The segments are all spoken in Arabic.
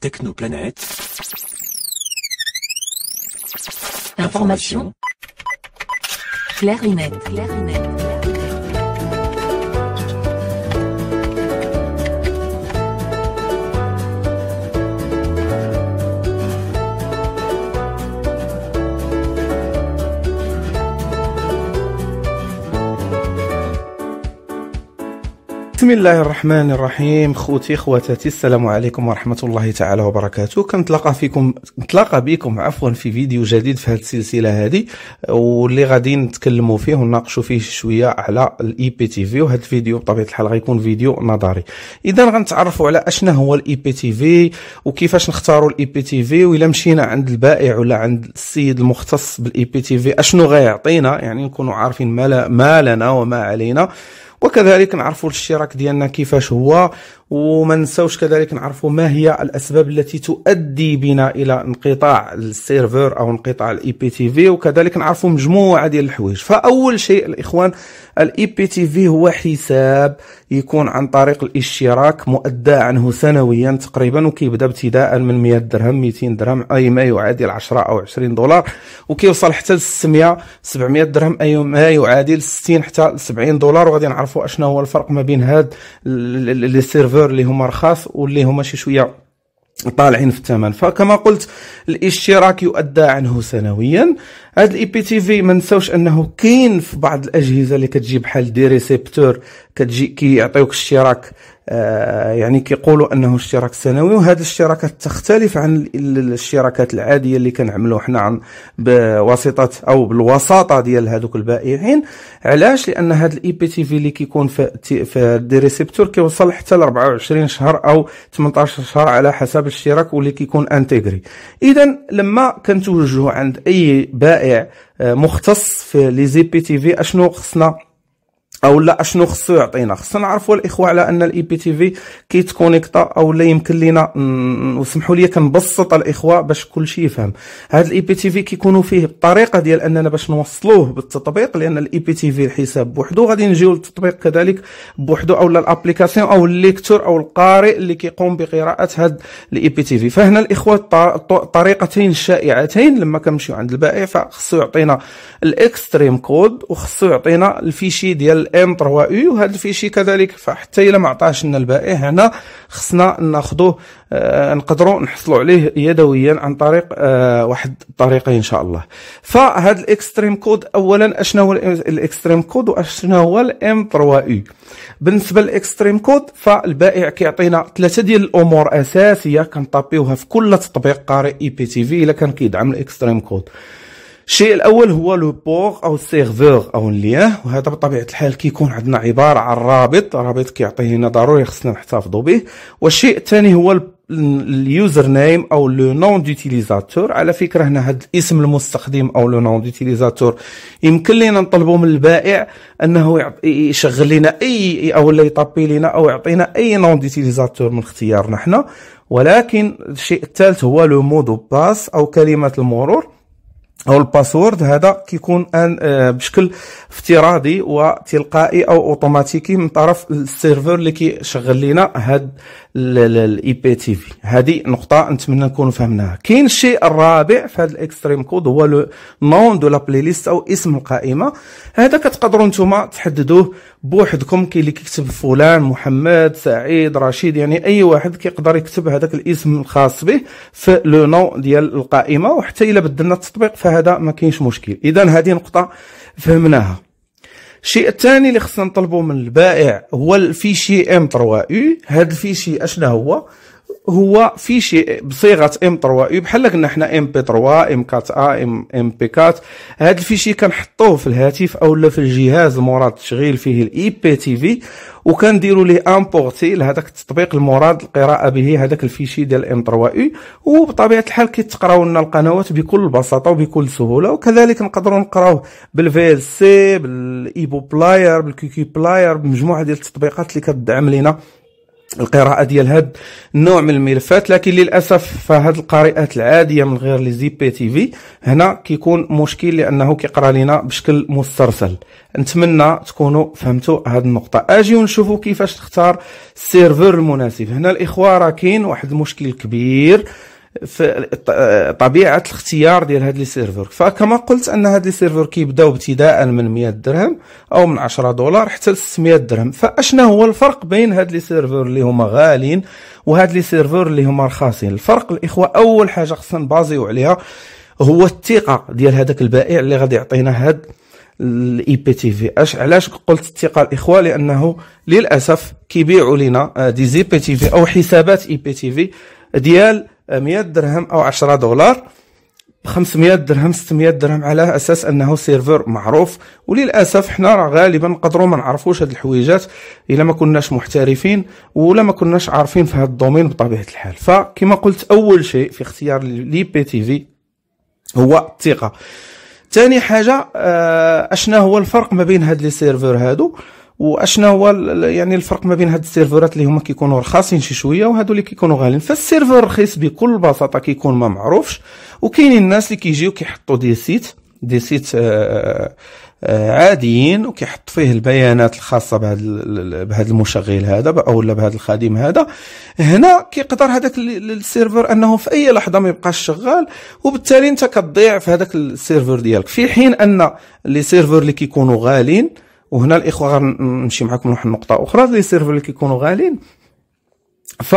Technoplanète. Information. Claire Claire بسم الله الرحمن الرحيم خوتي خواتاتي السلام عليكم ورحمة الله تعالى وبركاته كنتلاقى فيكم نتلاقى بكم عفوا في فيديو جديد في هذه السلسلة هذه واللي غادي نتكلموا فيه ونناقشوا فيه شوية على الاي بي تي في وهذا الفيديو بطبيعة الحال غيكون فيديو نظري اذا غنتعرفوا على اشنا هو الاي بي تي في وكيفاش نختاروا الاي بي تي في ولا مشينا عند البائع ولا عند السيد المختص بالاي بي تي في اشنو غيعطينا يعني نكونوا عارفين ما لنا وما علينا وكذلك نعرفوا الاشتراك ديالنا كيفاش هو وما نساوش كذلك نعرفوا ما هي الاسباب التي تؤدي بنا الى انقطاع السيرفر او انقطاع الاي بي تي في وكذلك نعرفوا مجموعه ديال الحوايج فاول شيء الاخوان الاي بي تي في هو حساب يكون عن طريق الاشتراك مؤدى عنه سنويا تقريبا وكيبدا ابتداء من 100 درهم 200 درهم اي ما يعادل 10 او 20 دولار وكيوصل حتى ل 600 700 درهم اي ما يعادل 60 حتى 70 دولار وغادي نعرفوا اشنو هو الفرق ما بين هاد السيرفر ليفور اللي هما رخاص واللي هما شي شويه طالعين في الثمن فكما قلت الاشتراك يؤدى عنه سنويا هذا الاي بي تي في ما نساوش انه كاين في بعض الاجهزه اللي كتجي بحال دي ريسيبتور كتجي كيعطيوك اشتراك آه، يعني كيقولوا انه اشتراك سنوي وهذه الاشتراكات تختلف عن الاشتراكات العاديه اللي كنعملوا حنا بواسطه او بالوساطه ديال هذوك البائعين علاش لان هذا الاي بي e تي في اللي كيكون في في دي ريسيبتور كيوصل حتى ل 24 شهر او 18 شهر على حسب الاشتراك واللي كيكون انتجري اذا لما كنتوجهوا عند اي بائع آه، مختص في لي زي بي تي في اشنو خصنا او لا اشنو خصو يعطينا خصنا نعرفوا الاخوه على ان الاي بي تي في كيتكونيكتا او لا يمكن لينا وسمحوا لي كنبسط الاخوه باش كلشي يفهم هذا الاي بي e تي في كيكونوا فيه الطريقه ديال اننا باش نوصلوه بالتطبيق لان الاي بي تي في الحساب بوحدو غادي نجيو للتطبيق كذلك بوحدو او الابليكاسيون او الليكتور او القارئ اللي كيقوم بقراءه هذا الاي بي e تي في فهنا الاخوه طريقتين شائعتين لما كنمشيو عند البائع فخصو يعطينا الاكستريم كود وخصو يعطينا الفيشي ديال الام 3 اي وهذا الفيشي كذلك فحتى الا ما عطاهش لنا البائع هنا خصنا ناخذوه آه نقدروا نحصلوا عليه يدويا عن طريق آه واحد الطريقه ان شاء الله فهذا الاكستريم كود اولا اشنو هو الاكستريم كود واشنو هو الام 3 اي بالنسبه للاكستريم كود فالبائع كيعطينا ثلاثه ديال الامور اساسيه كنطابيوها في كل تطبيق قارئ اي بي تي في الا كان كيدعم الاكستريم كود الشيء الاول هو لو بور او السيرفور او اللياه وهذا بطبيعه الحال كيكون عندنا عباره عن رابط رابط كيعطيه لنا ضروري خصنا نحتفظوا به والشيء الثاني هو اليوزر نيم او لو نون ديوتيليزاتور على فكره هنا هذا الاسم المستخدم او لو نون ديوتيليزاتور يمكن لينا نطلبوا من البائع انه يشغل لنا اي او لا يطبي لنا او يعطينا اي نون ديوتيليزاتور من اختيارنا حنا ولكن الشيء الثالث هو لو مودو باس او كلمه المرور او الباسورد هذا كيكون ان آه، بشكل افتراضي وتلقائي او اوتوماتيكي من طرف السيرفر اللي كيشغل لينا هاد الاي بي تي في هذه نقطه نتمنى نكونوا فهمناها كاين الشيء الرابع في هذا الاكستريم كود هو لو نون دو لا بلاي ليست او اسم القائمه هذا كتقدروا نتوما تحددوه بوحدكم كاين اللي كيكتب فلان محمد سعيد رشيد يعني اي واحد كيقدر يكتب هذاك الاسم الخاص به في لو نون ديال القائمه وحتى الا بدلنا التطبيق فهذا ما كاينش مشكل اذا هذه نقطه فهمناها الشيء الثاني اللي خصنا نطلبوا من البائع هو الفيشي ام 3 اي هذا الفيشي اشنا هو هو في شيء بصيغه ام 3 اي بحال قلنا حنا ام بي 3 ام 4 ا ام ام بي 4 هذا الفيشي كنحطوه في الهاتف اولا في الجهاز المراد التشغيل فيه الاي بي تي في وكنديروا ليه امبورتي لهذاك التطبيق المراد القراءه به هذاك الفيشي ديال ام 3 اي وبطبيعه الحال كيتقراو لنا القنوات بكل بساطه وبكل سهوله وكذلك نقدروا نقراوه بالفي ال سي بالايبو بلاير بالكيكي بلاير بمجموعه ديال التطبيقات اللي كتدعم لينا القراءه ديال هاد النوع من الملفات لكن للاسف فهاد القارئات العاديه من غير لي زي بي تي في هنا كيكون مشكل لانه كيقرا لينا بشكل مسترسل نتمنى تكونوا فهمتوا هاد النقطه اجي ونشوفوا كيفاش تختار السيرفر المناسب هنا الاخوه راه كاين واحد المشكل كبير في طبيعه الاختيار ديال هاد لي سيرفور فكما قلت ان هاد لي سيرفور كيبداو ابتداء من 100 درهم او من 10 دولار حتى ل 600 درهم فاشنا هو الفرق بين هاد لي سيرفور اللي هما غاليين وهاد لي سيرفور اللي هما رخاصين الفرق الاخوه اول حاجه خصنا نبازيو عليها هو الثقه ديال هذاك البائع اللي غادي يعطينا هاد الاي بي تي في اش علاش قلت الثقه الاخوه لانه للاسف كيبيعوا لنا آه، دي زي بي تي في او حسابات اي بي تي في ديال 100 درهم او 10 دولار 500 درهم 600 درهم على اساس انه سيرفر معروف وللاسف حنا راه غالبا نقدروا ما نعرفوش هاد الحويجات الا ما كناش محترفين ولا ما كناش عارفين في هاد الدومين بطبيعه الحال فكما قلت اول شيء في اختيار لي بي تي في هو الثقه ثاني حاجه آه، اشنا هو الفرق ما بين هاد لي سيرفر هادو آه واشنا هو يعني الفرق ما بين هاد السيرفرات اللي هما كيكونوا رخاصين شي شويه وهادو اللي كيكونوا غاليين فالسيرفر الرخيص بكل بساطه كيكون ما معروفش وكاينين الناس اللي كيجيو كيحطوا دي سيت دي سيت آآ آه، آآ آه، عاديين وكيحط فيه البيانات الخاصه بهذا بهذا المشغل هذا او لا بهذا الخادم هذا هنا كيقدر هذاك السيرفر انه في اي لحظه ما يبقاش شغال وبالتالي انت كتضيع في هذاك السيرفر ديالك في حين ان لي سيرفر اللي كيكونوا غاليين وهنا الاخوه غنمشي معكم لواحد النقطه اخرى لي سيرفر اللي كيكونوا غاليين ف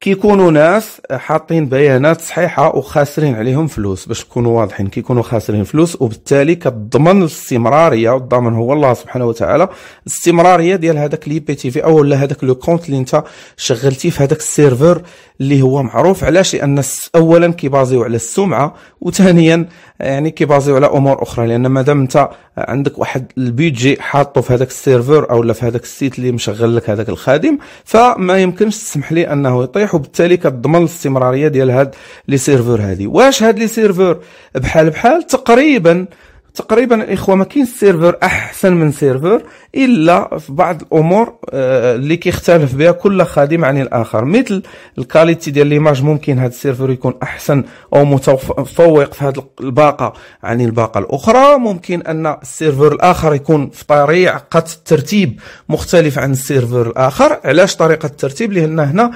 كيكونوا ناس حاطين بيانات صحيحه وخاسرين عليهم فلوس باش نكونوا واضحين كيكونوا خاسرين فلوس وبالتالي كتضمن الاستمراريه والضامن هو الله سبحانه وتعالى الاستمراريه ديال هذاك لي بي تي في او ولا هذاك لو كونت اللي انت شغلتيه في هذاك السيرفر اللي هو معروف علاش لان اولا كيبازيو على السمعه وثانيا يعني كيبازيو على امور اخرى لان مادام انت عندك واحد البيدجي حاطه في هذاك السيرفر او لا في هذاك السيت اللي مشغل لك هذاك الخادم فما يمكنش تسمح لي انه يطيح صحيح وبالتالي كتضمن الاستمراريه ديال هاد لي سيرفور هادي واش هاد لي سيرفور بحال بحال تقريبا تقريبا الاخوه ما كاينش سيرفر احسن من سيرفر الا في بعض الامور آه، اللي كيختلف بها كل خادم عن الاخر مثل الكاليتي ديال ليماج ممكن هذا السيرفر يكون احسن او متفوق في هذه الباقه عن الباقه الاخرى ممكن ان السيرفر الاخر يكون في طريقه الترتيب مختلف عن السيرفر الاخر علاش طريقه الترتيب لان هنا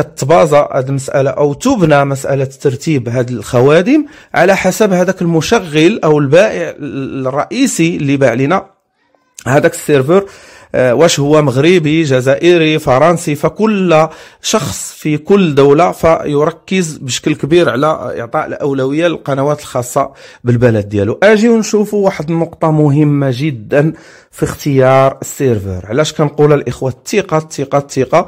كتبازا هذه المساله او تبنى مساله ترتيب هذه الخوادم على حسب هذاك المشغل او البائع الرئيسي اللي باع لنا هذاك السيرفر آه، واش هو مغربي جزائري فرنسي فكل شخص في كل دولة فيركز بشكل كبير على إعطاء الأولوية للقنوات الخاصة بالبلد ديالو أجي ونشوفوا واحد النقطة مهمة جدا في اختيار السيرفر علاش كنقول الإخوة الثقة الثقة الثقة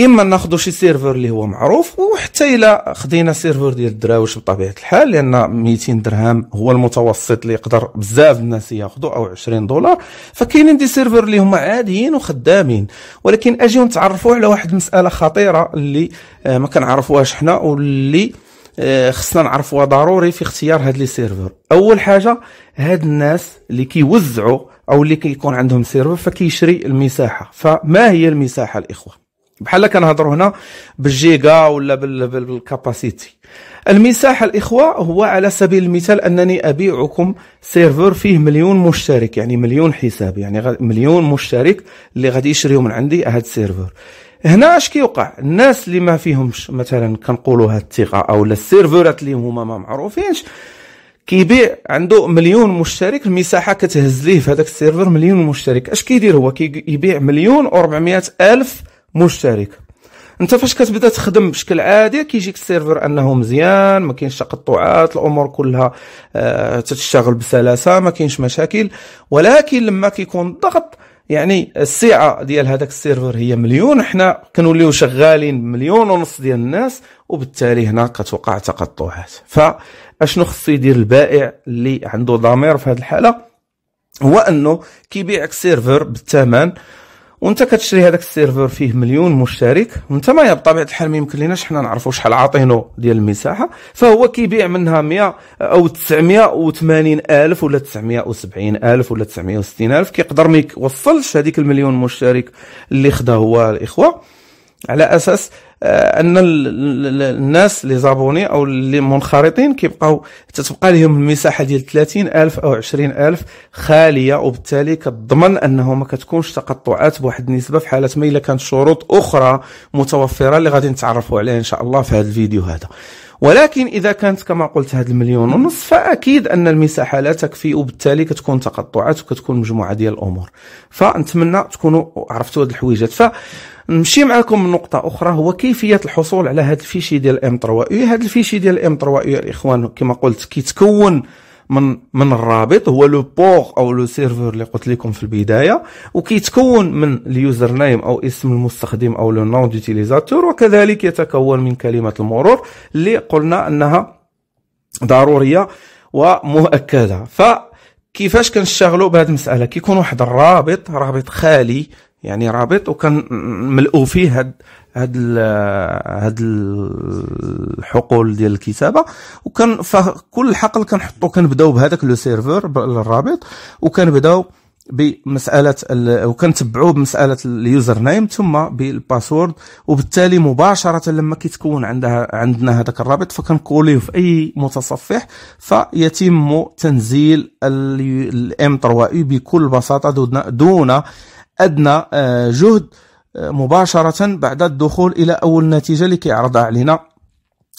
اما ناخذوا شي سيرفر اللي هو معروف وحتى الا خدينا سيرفر ديال الدراويش بطبيعه الحال لان 200 درهم هو المتوسط اللي يقدر بزاف الناس ياخذوا او 20 دولار فكاينين دي سيرفر اللي هما عاديين وخدامين ولكن اجيو نتعرفوا على واحد المساله خطيره اللي آه، ما كنعرفوهاش حنا واللي آه، خصنا نعرفوها ضروري في اختيار هاد لي سيرفر اول حاجه هاد الناس اللي كيوزعوا او اللي كيكون عندهم سيرفر فكيشري المساحه فما هي المساحه الاخوه بحال كنهضروا هنا بالجيجا ولا بالكاباسيتي المساحه الاخوه هو على سبيل المثال انني ابيعكم سيرفر فيه مليون مشترك يعني مليون حساب يعني مليون مشترك اللي غادي يشريو من عندي هاد السيرفر هنا اش كيوقع الناس اللي ما فيهمش مثلا كنقولوا هاد الثقه او السيرفرات اللي هما ما معروفينش كيبيع عنده مليون مشترك المساحه كتهز ليه في هذاك السيرفر مليون مشترك اش كيدير هو كيبيع مليون و الف مشترك انت فاش كتبدا تخدم بشكل عادي كيجيك السيرفر انه مزيان ما كاينش تقطعات الامور كلها آه، تتشتغل بسلاسه ما كاينش مشاكل ولكن لما كيكون الضغط يعني السعه ديال هذاك السيرفر هي مليون حنا كنوليو شغالين مليون ونص ديال الناس وبالتالي هنا كتوقع تقطعات فاشنو خصو يدير البائع اللي عنده ضمير في هذه الحاله هو انه كيبيعك سيرفر بالثمن وانت كتشري هذاك السيرفر فيه مليون مشترك وانت ما بطبيعه الحال ما يمكن ليناش حنا نعرفوا شحال عاطينو ديال المساحه فهو كيبيع منها 100 او 980 الف ولا 970 الف ولا 960 الف كيقدر ما يوصلش هذيك المليون مشترك اللي خدا هو الاخوه على اساس آه، ان الناس لي زابوني او اللي منخرطين كيبقاو تتبقى لهم المساحه ديال 30 الف او 20 الف خاليه وبالتالي كتضمن انه ما كتكونش تقطعات بواحد النسبه في حاله ما الا كانت شروط اخرى متوفره اللي غادي نتعرفوا عليها ان شاء الله في هذا الفيديو هذا ولكن اذا كانت كما قلت هذا المليون ونص فاكيد ان المساحه لا تكفي وبالتالي كتكون تقطعات وكتكون مجموعه ديال الامور فنتمنى تكونوا عرفتوا هذه الحويجات فنمشي معكم من نقطة أخرى هو كيفية الحصول على هذا الفيشي ديال ام 3 هذا الفيشي ديال ام 3 يا الإخوان كما قلت كيتكون من من الرابط هو لو بور او لو سيرفور اللي قلت لكم في البدايه وكيتكون من اليوزر نيم او اسم المستخدم او لو نون دوتيليزاتور وكذلك يتكون من كلمه المرور اللي قلنا انها ضروريه ومؤكده فكيفاش كنشتغلوا بهذه المساله كيكون واحد الرابط رابط خالي يعني رابط وكنملؤوا فيه هاد هاد هاد الحقول ديال الكتابه وكان فكل حقل كنحطو كنبداو بهذاك لو سيرفور الرابط وكنبداو بمساله وكنتبعوا بمساله اليوزر نيم ثم بالباسورد وبالتالي مباشره لما كيتكون عندها عندنا هذاك الرابط فكنكوليه في اي متصفح فيتم تنزيل الام 3 اي بكل بساطه دون ادنى آه، جهد آه، مباشره بعد الدخول الى اول نتيجه اللي كيعرضها علينا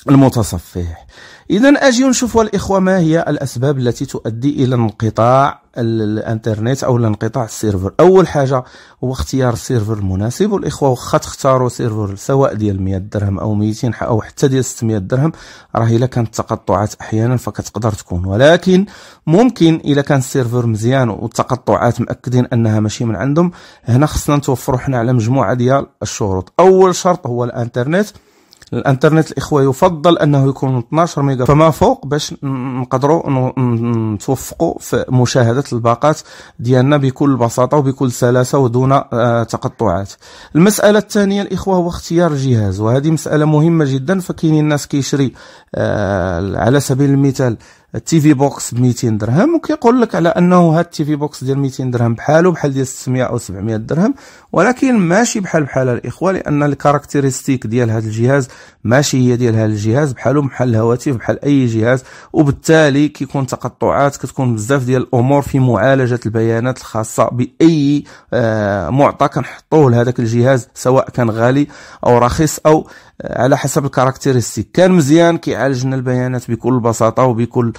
المتصفح إذا اجي نشوفوا الإخوة ما هي الأسباب التي تؤدي إلى انقطاع الانترنت أو انقطاع السيرفر أول حاجة هو اختيار السيرفر المناسب والإخوة واخا تختاروا سيرفر سواء ديال 100 درهم أو 200 أو حتى ديال 600 درهم راه إلا كانت تقطعات أحيانا فكتقدر تكون ولكن ممكن إلا كان السيرفر مزيان والتقطعات مأكدين أنها ماشي من عندهم هنا خصنا نتوفروا حنا على مجموعة ديال الشروط أول شرط هو الانترنت الانترنت الاخوه يفضل انه يكون 12 ميجا فما فوق باش نقدروا نتوفقوا في مشاهده الباقات ديالنا بكل بساطه وبكل سلاسه ودون آه، تقطعات المساله الثانيه الاخوه هو اختيار الجهاز وهذه مساله مهمه جدا فكاينين الناس كيشري آه، على سبيل المثال التي في بوكس ب 200 درهم وكيقول لك على انه هاد التي في بوكس ديال 200 درهم بحالو بحال ديال 600 او 700 درهم ولكن ماشي بحال بحال الاخوه لان الكاركتيرستيك ديال هذا الجهاز ماشي هي ديال هذا الجهاز بحالو بحال الهواتف بحال اي جهاز وبالتالي كيكون تقطعات كتكون بزاف ديال الامور في معالجه البيانات الخاصه باي آه، معطى كنحطوه لهذاك الجهاز سواء كان غالي او رخيص او آه، على حسب الكاركتيرستيك كان مزيان كيعالج لنا البيانات بكل بساطه وبكل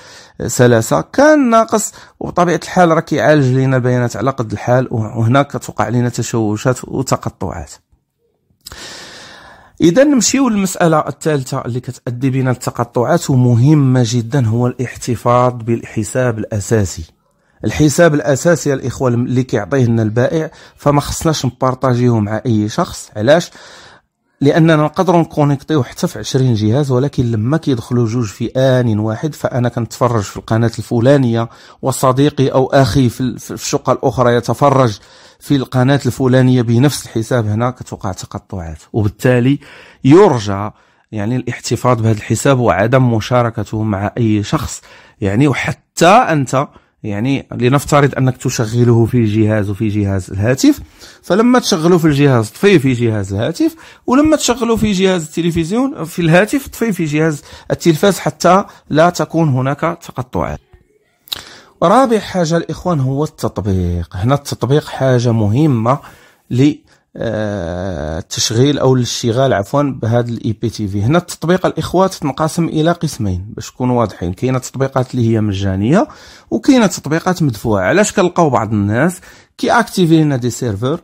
سلاسه كان ناقص وبطبيعه الحال راه كيعالج لينا البيانات على قد الحال وهنا كتوقع لينا تشوشات وتقطعات اذا نمشيو للمساله الثالثه اللي كتادي بنا التقطعات ومهمه جدا هو الاحتفاظ بالحساب الاساسي الحساب الاساسي يا الاخوه اللي كيعطيه لنا البائع فما خصناش نبارطاجيوه مع اي شخص علاش لاننا نقدروا نكونيكتيو حتى في 20 جهاز ولكن لما كيدخلوا جوج في ان واحد فانا كنتفرج في القناه الفلانيه وصديقي او اخي في الشقه الاخرى يتفرج في القناه الفلانيه بنفس الحساب هنا كتوقع تقطعات وبالتالي يرجى يعني الاحتفاظ بهذا الحساب وعدم مشاركته مع اي شخص يعني وحتى انت يعني لنفترض انك تشغله في جهاز وفي جهاز الهاتف فلما تشغله في الجهاز طفيه في جهاز الهاتف ولما تشغله في جهاز التلفزيون في الهاتف طفيه في جهاز التلفاز حتى لا تكون هناك تقطعات رابع حاجة الإخوان هو التطبيق هنا التطبيق حاجة مهمة ل التشغيل آه، او الاشتغال عفوا بهذا الاي بي تي في هنا التطبيق الاخوات تنقسم الى قسمين باش نكونوا واضحين كاينه تطبيقات اللي هي مجانيه وكاينه تطبيقات مدفوعه علاش كنلقاو بعض الناس كي اكتيفي لنا دي سيرفر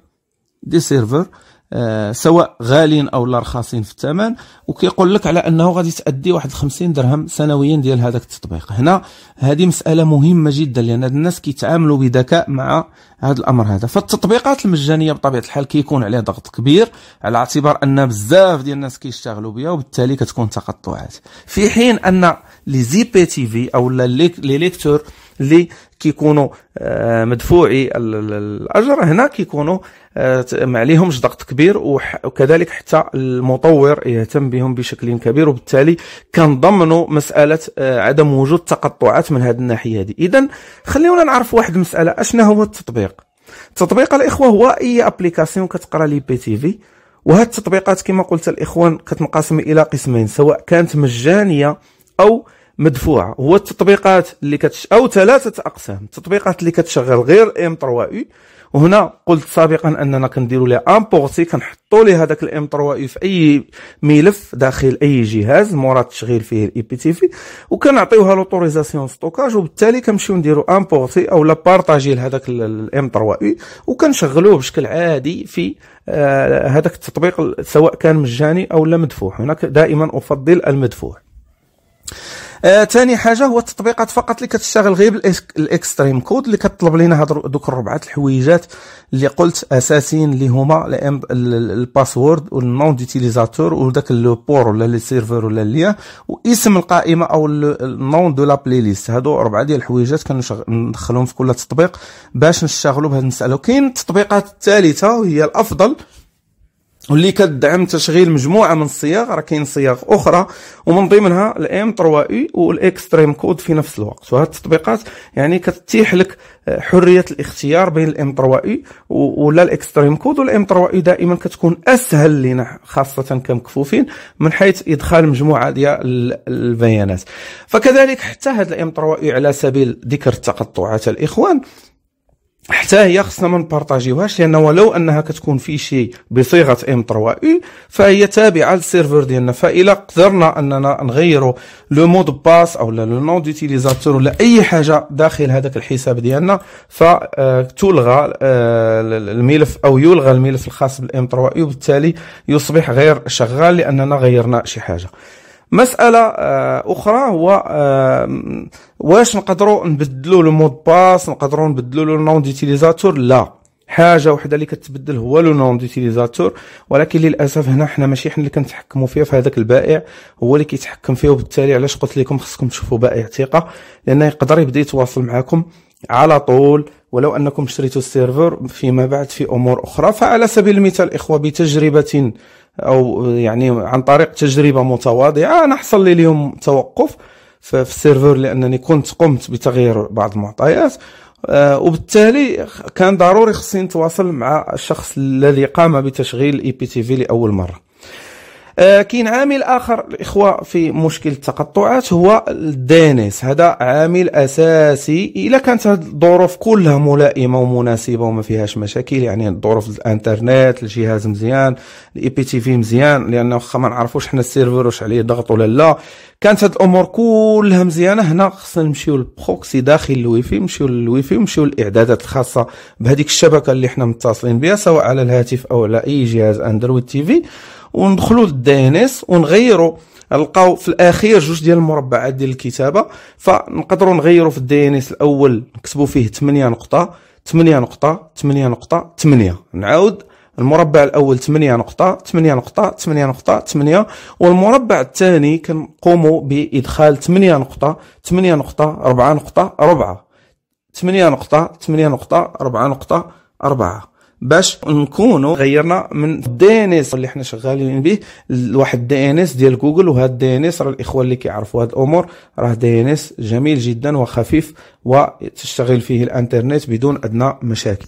دي سيرفر آه، سواء غاليين او لا رخاصين في الثمن وكيقول لك على انه غادي تادي واحد 50 درهم سنويا ديال هذاك التطبيق هنا هذه مساله مهمه جدا لان الناس كيتعاملوا بذكاء مع هذا الامر هذا فالتطبيقات المجانيه بطبيعه الحال كيكون عليها ضغط كبير على اعتبار ان بزاف ديال الناس كيشتغلوا بها وبالتالي كتكون تقطعات في حين ان لي زي بي تي في او لي ليكتور اللي كيكونوا آه، مدفوعي الاجر هنا كيكونوا آه، ما عليهمش ضغط كبير وكذلك حتى المطور يهتم بهم بشكل كبير وبالتالي كنضمنوا مساله آه، عدم وجود تقطعات من هذه الناحيه هذه اذا خليونا نعرف واحد المساله اشنا هو التطبيق التطبيق الاخوه هو اي ابليكاسيون كتقرا لي بي تي في وهاد التطبيقات كما قلت الاخوان كتنقسم الى قسمين سواء كانت مجانيه او مدفوعه هو التطبيقات اللي كتش او ثلاثه اقسام التطبيقات اللي كتشغل غير ام 3 اي وهنا قلت سابقا اننا كنديروا لها امبورتي كنحطوا ليه هذاك الام 3 اي في اي ملف داخل اي جهاز مورا التشغيل فيه الاي بي تي في وكنعطيوها لوتوريزاسيون ستوكاج وبالتالي كنمشيو نديروا امبورتي او لا بارطاجي لهذاك الام 3 اي وكنشغلوه بشكل عادي في آه، هذاك التطبيق سواء كان مجاني او لا مدفوع هناك دائما افضل المدفوع ثاني آه حاجه هو التطبيقات فقط اللي كتشتغل غير الاكستريم كود اللي كتطلب لنا هاد دوك الربعه الحويجات اللي قلت اساسيين اللي هما الباسورد والنون ديتيليزاتور وداك لو بور ولا لي سيرفر ولا ليا واسم القائمه او النون دو لا بلاي ليست هادو ربعه ديال الحويجات كندخلهم في كل تطبيق باش نشتغلوا بهذه المساله وكاين التطبيقات الثالثه وهي الافضل واللي كدعم تشغيل مجموعه من الصياغ راه كاين صياغ اخرى ومن ضمنها الام 3 اي والاكستريم كود في نفس الوقت وهاد التطبيقات يعني كتتيح لك آه، حريه الاختيار بين الام 3 اي ولا الاكستريم كود والام 3 اي دائما كتكون اسهل لنا خاصه كمكفوفين من حيث ادخال مجموعه ديال البيانات فكذلك حتى هاد الام 3 اي على سبيل ذكر التقطعات الاخوان حتى هي خصنا ما نبارطاجيوهاش لان ولو انها كتكون في شيء بصيغه ام 3 اي فهي تابعه للسيرفر ديالنا فالا قدرنا اننا نغيروا لو مود باس او لا لو نون ديتيليزاتور ولا اي حاجه داخل هذاك الحساب ديالنا فتلغى آه، آه، الملف او يلغى الملف الخاص بالام 3 اي وبالتالي يصبح غير شغال لاننا غيرنا شي حاجه مساله آه، اخرى هو واش نقدروا نبدلوا لو مود باس نقدروا نبدلوا لو نون ديتيليزاتور لا حاجه وحده اللي كتبدل هو لو نون ديتيليزاتور ولكن للاسف هنا حنا ماشي حنا اللي كنتحكموا فيها في هذاك البائع هو اللي كيتحكم فيه وبالتالي علاش قلت لكم خصكم تشوفوا بائع ثقه لانه يقدر يبدا يتواصل معكم على طول ولو انكم شريتوا السيرفر فيما بعد في امور اخرى فعلى سبيل المثال اخوه بتجربه او يعني عن طريق تجربه متواضعه انا حصل لي اليوم توقف في السيرفر لانني كنت قمت بتغيير بعض المعطيات آه، وبالتالي كان ضروري خصني نتواصل مع الشخص الذي قام بتشغيل اي بي تي في لاول مره آه، كاين عامل اخر الاخوه في مشكل التقطعات هو الدينيس هذا عامل اساسي الا كانت هذه الظروف كلها ملائمه ومناسبه وما فيهاش مشاكل يعني الظروف الانترنت الجهاز مزيان الاي بي تي في مزيان لان واخا ما نعرفوش حنا السيرفر واش عليه ضغط ولا لا كانت هاد الامور كلها مزيانه هنا خصنا نمشيو للبروكسي داخل الويفي نمشيو للويفي ونمشيو للاعدادات الخاصه بهذيك الشبكه اللي حنا متصلين بها سواء على الهاتف او على اي جهاز اندرويد تي في وندخلوا للدي ان اس ونغيروا نلقاو في الاخير جوج ديال المربعات ديال الكتابه فنقدروا نغيروا في الدي ان اس الاول نكتبوا فيه 8 نقطه 8 نقطه 8 نقطه 8 نعاود المربع الاول 8 نقطه 8 نقطه 8 نقطه 8 والمربع الثاني كنقوموا بادخال 8 نقطه 8 نقطه 4 نقطه 4 8 نقطه 8 نقطه 4 نقطه 4 باش نكونوا غيرنا من الدي ان اس اللي احنا شغالين به لواحد الدي ان اس ديال جوجل وهذا الدي ان اس راه الاخوه اللي كيعرفوا هاد الامور راه دي ان اس جميل جدا وخفيف وتشتغل فيه الانترنت بدون ادنى مشاكل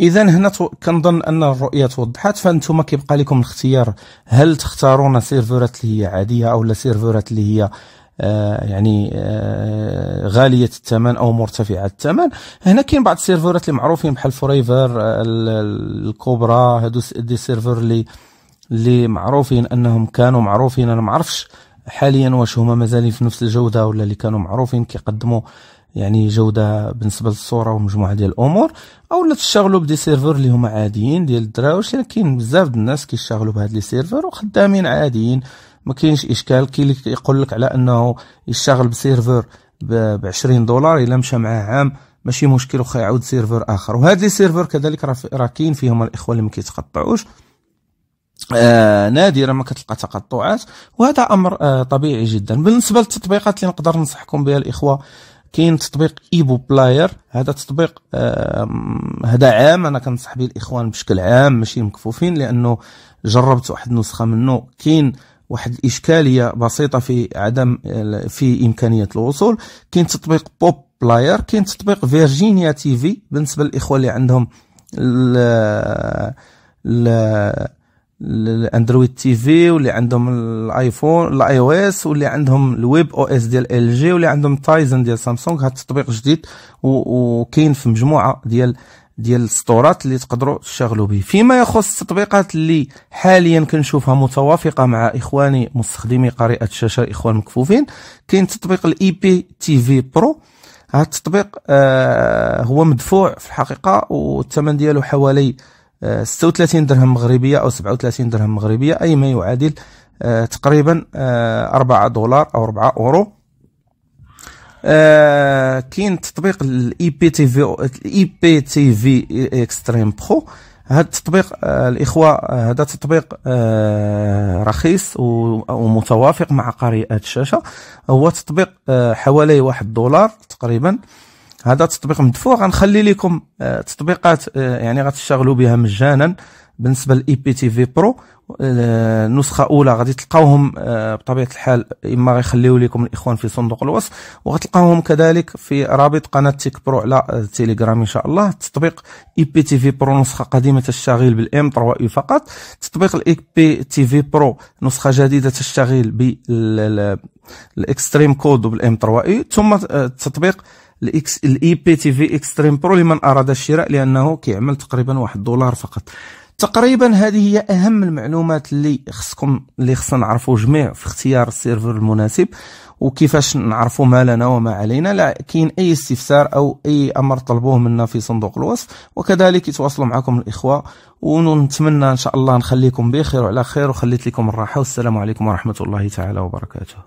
اذا هنا كنظن ان الرؤيه توضحت فانتم كيبقى لكم الاختيار هل تختارون سيرفرات اللي هي عاديه او لا سيرفرات اللي هي آه، يعني آه، غاليه الثمن او مرتفعه الثمن هنا كاين بعض السيرفرات اللي معروفين بحال فريفر الكوبرا هادو دي سيرفر اللي اللي معروفين انهم كانوا معروفين انا معرفش حاليا واش هما مازالين في نفس الجوده ولا اللي كانوا معروفين كيقدموا يعني جوده بالنسبه للصوره ومجموعه ديال الامور أو تشتغلوا بدي سيرفر اللي هما عاديين ديال الدراوش لكن يعني بزاف د الناس كيشتغلوا بهاد لي سيرفر وخدامين عاديين ما كاينش اشكال كاين اللي يقول لك على انه يشتغل بسيرفر ب 20 دولار الا مشى معاه عام ماشي مشكل واخا يعاود سيرفر اخر وهاد لي سيرفر كذلك راه راه كاين فيهم الاخوه اللي ما كيتقطعوش آه نادرا ما كتلقى تقطعات وهذا امر آه طبيعي جدا بالنسبه للتطبيقات اللي نقدر ننصحكم بها الاخوه كاين تطبيق ايبو بلاير هذا تطبيق آه هذا عام انا كنصح به الاخوان بشكل عام ماشي مكفوفين لانه جربت واحد النسخه منه كاين آه واحد الاشكاليه بسيطه في عدم في امكانيه الوصول كاين تطبيق بوب بلاير كاين تطبيق فيرجينيا تي في بالنسبه للاخوه اللي عندهم ال الـ الاندرويد تي في واللي عندهم الايفون الاي او اس واللي عندهم الويب او اس ديال ال جي واللي عندهم تايزن ديال سامسونج هذا التطبيق جديد وكاين في مجموعه ديال ديال السطورات اللي تقدروا تشتغلوا به فيما يخص التطبيقات اللي حاليا كنشوفها متوافقه مع اخواني مستخدمي قارئه الشاشه اخوان مكفوفين كاين تطبيق الاي بي تي في برو هذا التطبيق آه هو مدفوع في الحقيقه والثمن ديالو حوالي آه 36 درهم مغربيه او 37 درهم مغربيه اي ما يعادل آه تقريبا 4 آه، دولار او 4 اورو آه، كاين تطبيق الاي بي تي في الاي بي تي في اكستريم برو هذا التطبيق الاخوه هذا تطبيق رخيص ومتوافق مع قارئات الشاشه هو تطبيق آه، حوالي واحد دولار تقريبا هذا تطبيق مدفوع غنخلي لكم آه، تطبيقات يعني غتشتغلوا بها مجانا بالنسبه للاي بي تي في برو نسخه اولى غادي تلقاوهم آه، بطبيعه الحال اما غيخليو لكم الاخوان في صندوق الوصف وغتلقاوهم كذلك في رابط قناه تيك برو على التليجرام ان شاء الله تطبيق اي بي تي في برو نسخه قديمه تشتغل بالام 3 اي فقط تطبيق الاي بي تي في برو نسخه جديده تشتغل بالاكستريم كود وبالام 3 اي ثم آه، تطبيق الاكس الاي بي تي في اكستريم برو لمن اراد الشراء لانه كيعمل تقريبا واحد دولار فقط تقريبا هذه هي اهم المعلومات اللي خصكم اللي خصنا نعرفوا جميع في اختيار السيرفر المناسب وكيفاش نعرفوا ما لنا وما علينا لا كاين اي استفسار او اي امر طلبوه منا في صندوق الوصف وكذلك يتواصلوا معكم الاخوه ونتمنى ان شاء الله نخليكم بخير وعلى خير وخليت لكم الراحه والسلام عليكم ورحمه الله تعالى وبركاته